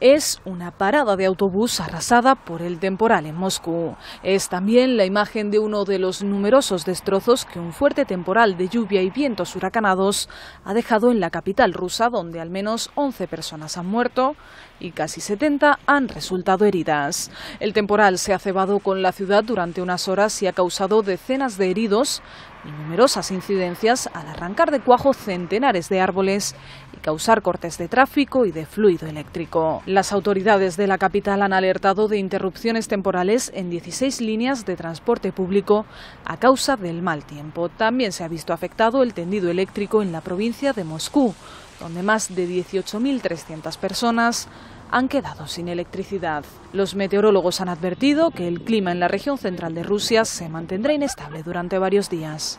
Es una parada de autobús arrasada por el temporal en Moscú. Es también la imagen de uno de los numerosos destrozos que un fuerte temporal de lluvia y vientos huracanados ha dejado en la capital rusa, donde al menos 11 personas han muerto y casi 70 han resultado heridas. El temporal se ha cebado con la ciudad durante unas horas y ha causado decenas de heridos y numerosas incidencias al arrancar de cuajo centenares de árboles causar cortes de tráfico y de fluido eléctrico. Las autoridades de la capital han alertado de interrupciones temporales en 16 líneas de transporte público a causa del mal tiempo. También se ha visto afectado el tendido eléctrico en la provincia de Moscú, donde más de 18.300 personas han quedado sin electricidad. Los meteorólogos han advertido que el clima en la región central de Rusia se mantendrá inestable durante varios días.